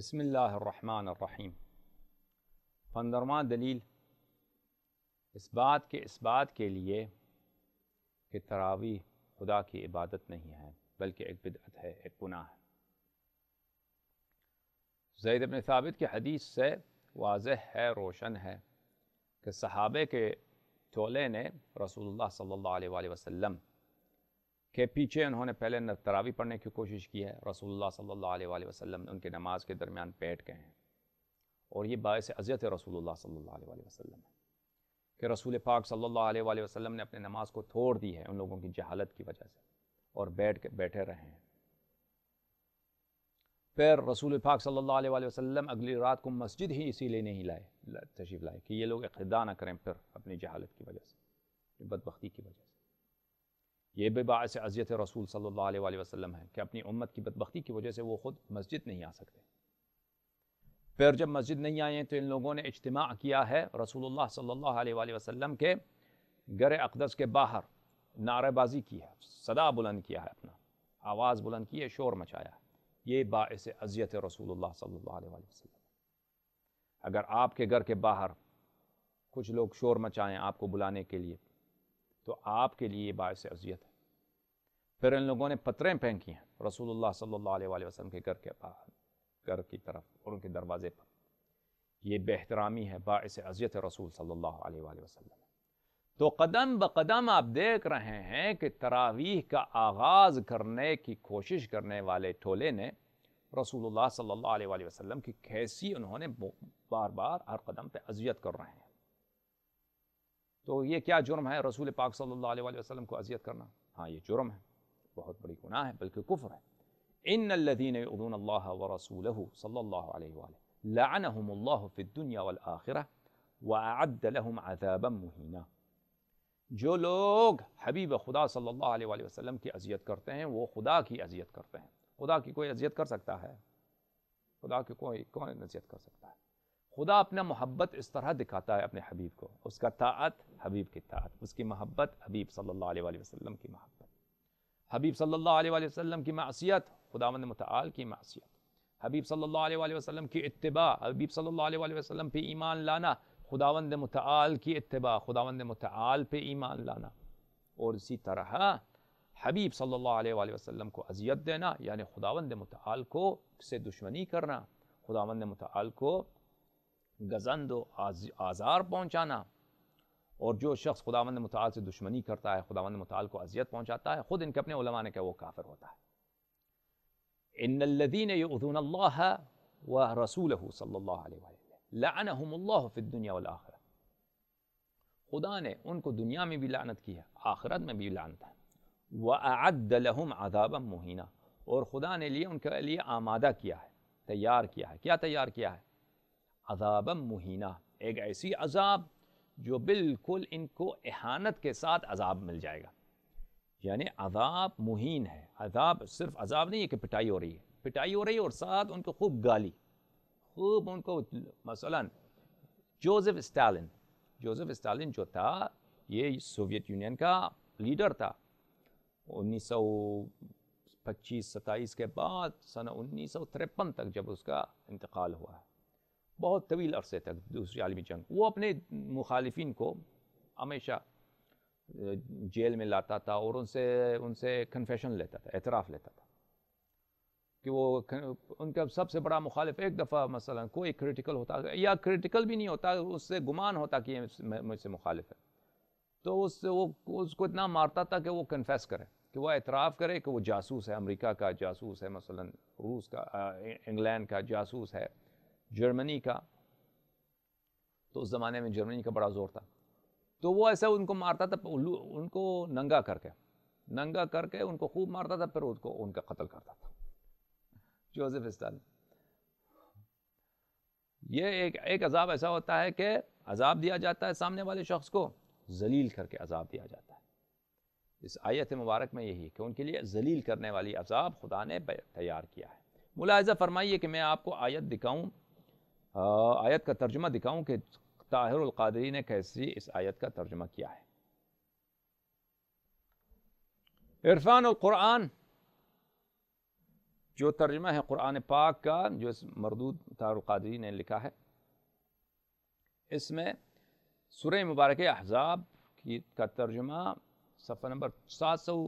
بسم اللہ الرحمن الرحیم پندرواں دلیل اس بات کے اس بات کے لیے کہ تراویح خدا کی عبادت نہیں ہے بلکہ ایک بدعت ہے ایک گناہ ہے زید ابن ثابت کے حدیث سے واضح ہے روشن ہے کہ صحابے کے چولے نے رسول اللہ صلی اللہ علیہ وآلہ وسلم کے پیچھے انہوں نے پہلے تراوی پڑھنے کی کوشش کی ہے رسول اللہ صلی اللہ علیہ وآلہ وسلم نے ان کے نماز کے درمیان بیٹھ گئے ہیں اور یہ باعث اذیت رسول اللہ صلی اللہ علیہ وآلہ وسلم ہے کہ رسول پاک صلی اللہ علیہ وآلہ وسلم نے اپنے نماز کو چھوڑ دی ہے ان لوگوں کی جہالت کی وجہ سے اور بیٹھ کے بیٹھے رہے ہیں پھر رسول پاک صلی اللہ علیہ وآلہ وسلم اگلی رات کو مسجد ہی اسی لیے نہیں لائے تشریف لائے کہ یہ لوگ اقدا نہ کریں پھر اپنی جہالت کی وجہ سے بدبختی کی وجہ سے یہ بھی باعث عزیت رسول صلی اللہ علیہ وآلہ وسلم ہے کہ اپنی امت کی بدبختی کی وجہ سے وہ خود مسجد نہیں آ سکتے پھر جب مسجد نہیں آئے تو ان لوگوں نے اجتماع کیا ہے رسول اللہ صلی اللہ علیہ وآلہ وسلم کے گر اقدس کے باہر نعرے بازی کی ہے صدا بلند کیا ہے اپنا آواز بلند کی ہے شور مچایا ہے یہ باعث ازیت رسول اللہ صلی اللہ علیہ وآلہ وسلم اگر آپ کے گھر کے باہر کچھ لوگ شور مچائیں آپ کو بلانے کے لیے تو آپ کے لیے یہ باعث اذیت ہے پھر ان لوگوں نے پتریں پھینکی ہیں رسول اللہ صلی اللہ علیہ وآلہ وسلم کے گھر کے گھر کی طرف اور ان کے دروازے پر یہ احترامی ہے باعث اذیت رسول صلی اللہ علیہ وآلہ وسلم تو قدم بقدم آپ دیکھ رہے ہیں کہ تراویح کا آغاز کرنے کی کوشش کرنے والے ٹھولے نے رسول اللہ صلی اللہ علیہ وآلہ وسلم کی کھیسی انہوں نے بار بار ہر قدم پہ اذیت کر رہے ہیں تو یہ کیا جرم ہے رسول پاک صلی اللہ علیہ وآلہ وسلم کو اذیت کرنا ہاں یہ جرم ہے بہت بڑی گناہ ہے بلکہ کفر ہے ان الذين يؤذون الله ورسوله صلى الله عليه واله لعنهم الله في الدنيا والاخره واعد لهم عذابا مهينا جو لوگ حبیب خدا صلی اللہ علیہ وآلہ وسلم کی اذیت کرتے ہیں وہ خدا کی اذیت کرتے ہیں خدا کی کوئی اذیت کر سکتا ہے خدا کی کوئی کون اذیت کر سکتا ہے خدا اپنا محبت اس طرح دکھاتا ہے اپنے حبیب کو اس کا طاعت حبیب کی طاعت اس کی محبت حبیب صلی اللہ علیہ وآلہ وسلم کی محبت حبیب صلی اللہ علیہ وآلہ وسلم کی معصیت خدا متعال کی معصیت حبیب صلی اللہ علیہ وآلہ وسلم کی اتباع حبیب صلی اللہ علیہ وآلہ وسلم پہ ایمان لانا خدا متعال کی اتباع خدا متعال پہ ایمان لانا اور اسی طرح حبیب صلی اللہ علیہ وآلہ وسلم کو اذیت دینا یعنی خدا متعال کو سے دشمنی کرنا خدا متعال کو گزند و آزار پہنچانا اور جو شخص خداوند متعال سے دشمنی کرتا ہے خداوند متعال کو اذیت پہنچاتا ہے خود ان کے اپنے علماء نے کہا وہ کافر ہوتا ہے ان اندین اللہ و رسول صلی اللہ علیہ خدا نے ان کو دنیا میں بھی لعنت کی ہے آخرت میں بھی لعنت ہے عذابا مہینہ اور خدا نے لیے ان کے لیے آمادہ کیا ہے تیار کیا ہے کیا تیار کیا ہے عذابا مہینہ ایک ایسی عذاب جو بالکل ان کو احانت کے ساتھ عذاب مل جائے گا یعنی عذاب مہین ہے عذاب صرف عذاب نہیں ہے کہ پٹائی ہو رہی ہے پٹائی ہو رہی ہے اور ساتھ ان کو خوب گالی خوب ان کو مثلا جوزف اسٹالن جوزف اسٹالن جو تھا یہ سوویت یونین کا لیڈر تھا انیس سو پچیس ستائیس کے بعد سن انیس سو ترپن تک جب اس کا انتقال ہوا ہے بہت طویل عرصے تک دوسری عالمی جنگ وہ اپنے مخالفین کو ہمیشہ جیل میں لاتا تھا اور ان سے ان سے کنفیشن لیتا تھا اعتراف لیتا تھا کہ وہ ان کا سب سے بڑا مخالف ایک دفعہ مثلا کوئی کریٹیکل ہوتا یا کریٹیکل بھی نہیں ہوتا اس سے گمان ہوتا کہ یہ مجھ سے مخالف ہے تو اس سے وہ اس کو اتنا مارتا تھا کہ وہ کنفیس کرے کہ وہ اعتراف کرے کہ وہ جاسوس ہے امریکہ کا جاسوس ہے مثلا روس کا انگلینڈ کا جاسوس ہے جرمنی کا تو اس زمانے میں جرمنی کا بڑا زور تھا تو وہ ایسا ان کو مارتا تھا ان کو ننگا کر کے ننگا کر کے ان کو خوب مارتا تھا پھر ان کو ان کا قتل کرتا تھا جوزف یہ ایک عذاب ایسا ہوتا ہے کہ عذاب دیا جاتا ہے سامنے والے شخص کو ذلیل کر کے عذاب دیا جاتا ہے اس آیت مبارک میں یہی کہ ان کے لیے ذلیل کرنے والی عذاب خدا نے تیار کیا ہے ملاحظہ فرمائیے کہ میں آپ کو آیت دکھاؤں ہاں، آیت کا ترجمہ دکھاؤں کہ طاہر القادری نے کیسی اس آیت کا ترجمہ کیا ہے عرفان القرآن جو ترجمہ ہے قرآن پاک کا جو اس مردود طاہر القادری نے لکھا ہے اس میں سورہ مبارک احزاب کی کا ترجمہ صفحہ نمبر سات سو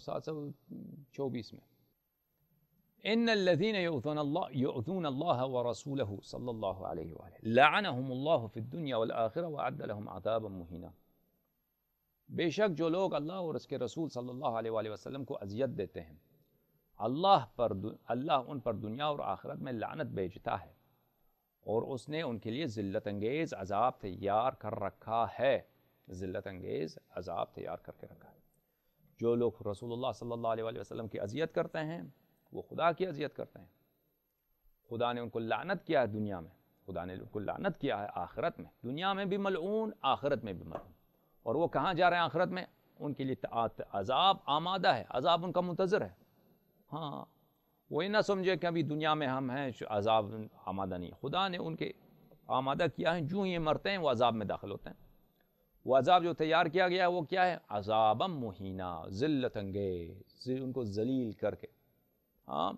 سات سو چوبیس میں ان الذين يؤذون يؤذون الله الله الله الله ورسوله صلى عليه واله لعنهم في والاخره واعد لهم عذابا مهينا بے شک جو لوگ اللہ اور اس کے رسول صلی اللہ علیہ وآلہ وسلم کو اذیت دیتے ہیں اللہ پر اللہ ان پر دنیا اور آخرت میں لعنت بھیجتا ہے اور اس نے ان کے لیے ذلت انگیز عذاب تیار کر رکھا ہے ذلت انگیز عذاب تیار کر کے رکھا ہے جو لوگ رسول اللہ صلی اللہ علیہ وآلہ وسلم کی اذیت کرتے ہیں وہ خدا کی اذیت کرتے ہیں خدا نے ان کو لعنت کیا ہے دنیا میں خدا نے ان کو لعنت کیا ہے آخرت میں دنیا میں بھی ملعون آخرت میں بھی ملعون اور وہ کہاں جا رہے ہیں آخرت میں ان کے لیے عذاب آمادہ ہے عذاب ان کا منتظر ہے ہاں وہی نہ سمجھے کہ ابھی دنیا میں ہم ہیں عذاب آمادہ نہیں خدا نے ان کے آمادہ کیا ہے جو یہ مرتے ہیں وہ عذاب میں داخل ہوتے ہیں وہ عذاب جو تیار کیا گیا ہے وہ کیا ہے عذابم مہینہ ذلت انگیز ان کو ذلیل کر کے ہاں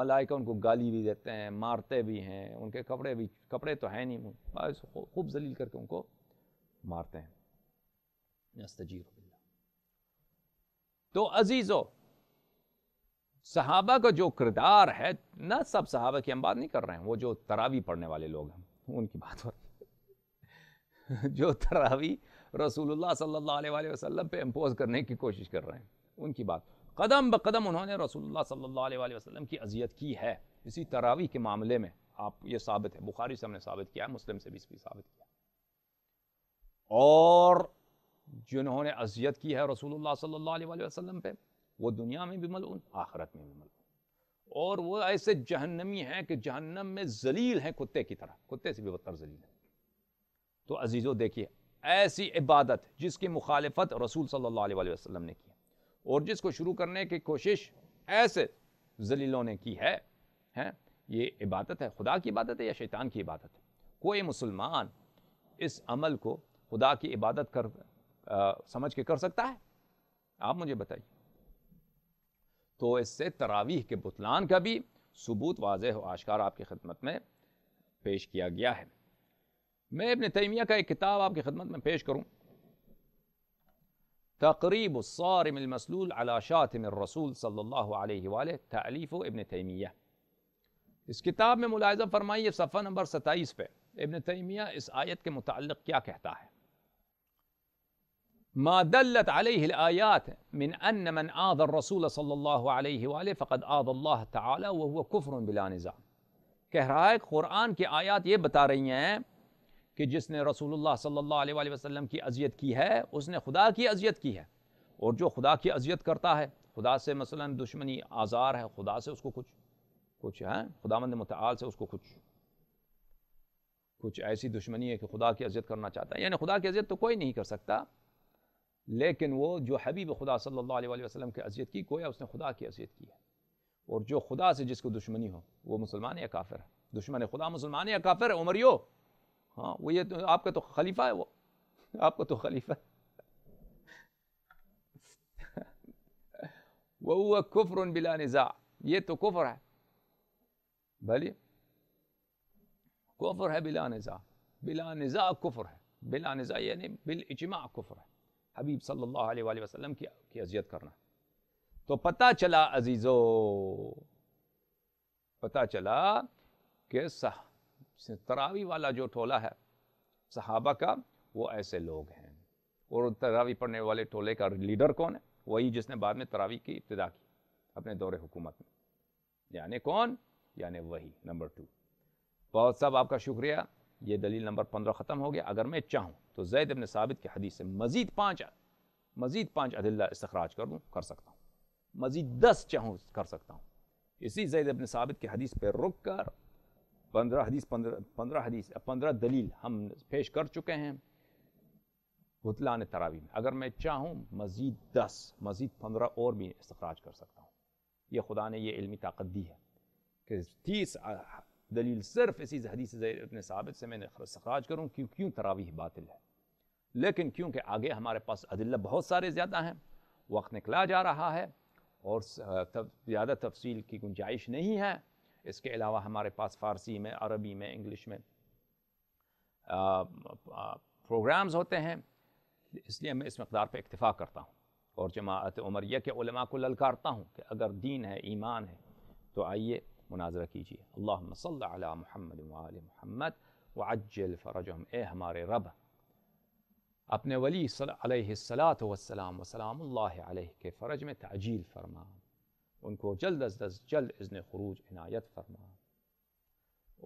ملائکہ ان کو گالی بھی دیتے ہیں مارتے بھی ہیں ان کے کپڑے بھی کپڑے تو ہیں نہیں بس خوب ذلیل کر کے ان کو مارتے ہیں تو عزیزو صحابہ کا جو کردار ہے نہ سب صحابہ کی ہم بات نہیں کر رہے ہیں وہ جو تراوی پڑھنے والے لوگ ہیں ان کی بات ہو رہی ہے جو تراوی رسول اللہ صلی اللہ علیہ وسلم پہ امپوز کرنے کی کوشش کر رہے ہیں ان کی بات قدم بقدم انہوں نے رسول اللہ صلی اللہ علیہ وآلہ وسلم کی اذیت کی ہے اسی تراوی کے معاملے میں آپ یہ ثابت ہے بخاری سے ہم نے ثابت کیا ہے مسلم سے بھی اس بھی ثابت کیا اور جنہوں نے اذیت کی ہے رسول اللہ صلی اللہ علیہ وآلہ وسلم پہ وہ دنیا میں بھی ملعون آخرت میں بھی ملعون اور وہ ایسے جہنمی ہیں کہ جہنم میں ذلیل ہیں کتے کی طرح کتے سے بھی بدتر ذلیل ہیں تو عزیزو دیکھیے ایسی عبادت جس کی مخالفت رسول صلی اللہ علیہ وآلہ وسلم نے کی اور جس کو شروع کرنے کی کوشش ایسے ذلیلوں نے کی ہے یہ عبادت ہے خدا کی عبادت ہے یا شیطان کی عبادت ہے کوئی مسلمان اس عمل کو خدا کی عبادت کر سمجھ کے کر سکتا ہے آپ مجھے بتائیے تو اس سے تراویح کے بتلان کا بھی ثبوت واضح و آشکار آپ کی خدمت میں پیش کیا گیا ہے میں ابن تیمیہ کا ایک کتاب آپ کی خدمت میں پیش کروں تقریب الصارم المسلول علی شاتم الرسول صلی اللہ علیہ وآلہ تعلیف ابن تیمیہ اس کتاب میں ملاحظہ فرمائیے صفحہ نمبر ستائیس پہ ابن تیمیہ اس آیت کے متعلق کیا کہتا ہے ما دلت علیہ الآیات من ان من آذ الرسول صلی اللہ علیہ وآلہ فقد آذ اللہ تعالی وہو کفر بلا نظام کہہ رہا ہے قرآن کی آیات یہ بتا رہی ہیں کہ جس نے رسول اللہ صلی اللہ علیہ وآلہ وسلم کی اذیت کی ہے اس نے خدا کی اذیت کی ہے اور جو خدا کی اذیت کرتا ہے خدا سے مثلا دشمنی آزار ہے خدا سے اس کو کچھ کچھ ہے خدا مند متعال سے اس کو کچھ کچھ ایسی دشمنی ہے کہ خدا کی اذیت کرنا چاہتا ہے یعنی خدا کی اذیت تو کوئی نہیں کر سکتا لیکن وہ جو حبیب خدا صلی اللہ علیہ وسلم کی اذیت کی کویا اس نے خدا کی اذیت کی ہے اور جو خدا سے جس کو دشمنی ہو وہ مسلمان یا کافر ہے دشمن خدا مسلمان یا کافر ہے عمریو ہاں وہ یہ تو آپ کا تو خلیفہ ہے وہ آپ کا تو خلیفہ وہ کفر بلا نظا کفر ہے بھلی کفر ہے بلا نظا یعنی بال اجماع کفر ہے حبیب صلی اللہ علیہ وآلہ وسلم کی اذیت کرنا تو پتہ چلا عزیزو پتہ چلا صح تراوی والا جو ٹولہ ہے صحابہ کا وہ ایسے لوگ ہیں اور تراوی پڑھنے والے ٹولے کا لیڈر کون ہے وہی جس نے بعد میں تراوی کی ابتدا کی اپنے دور حکومت میں یعنی کون یعنی وہی نمبر ٹو بہت صاحب آپ کا شکریہ یہ دلیل نمبر پندرہ ختم ہو گیا اگر میں چاہوں تو زید ابن ثابت کی حدیث سے مزید پانچ مزید پانچ عدلہ استخراج کروں کر سکتا ہوں مزید دس چاہوں کر سکتا ہوں اسی زید ابن ثابت کی حدیث پہ رک کر پندرہ حدیث پندرہ پندرہ حدیث پندرہ دلیل ہم پیش کر چکے ہیں بتلان تراوی میں اگر میں چاہوں مزید دس مزید پندرہ اور بھی استخراج کر سکتا ہوں یہ خدا نے یہ علمی طاقت دی ہے کہ تیس دلیل صرف اسی حدیث ابن ثابت سے میں نے استخراج کروں کیوں کیوں تراویح باطل ہے لیکن کیونکہ آگے ہمارے پاس عدلہ بہت سارے زیادہ ہیں وقت نکلا جا رہا ہے اور زیادہ تفصیل کی گنجائش نہیں ہے اس کے علاوہ ہمارے پاس فارسی میں عربی میں انگلش میں پروگرامز ہوتے ہیں اس لیے میں اس مقدار پہ اکتفا کرتا ہوں اور جماعت عمریہ کے علماء کو للکارتا ہوں کہ اگر دین ہے ایمان ہے تو آئیے مناظرہ کیجیے اللہ محمد وعجل فرجم اے ہمارے رب اپنے ولی علیہ السلام وسلام وسلم اللہ علیہ کے فرج میں تعجیل فرما ان کو جلد از دست جلد ازن خروج عنایت فرما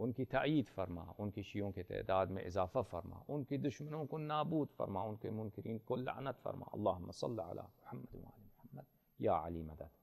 ان کی تائید فرما ان کی شیعوں کے تعداد میں اضافہ فرما ان کی دشمنوں کو نابود فرما ان کے منکرین کو لعنت فرما اللہم صلی اللہ مصل محمد یا علی مدد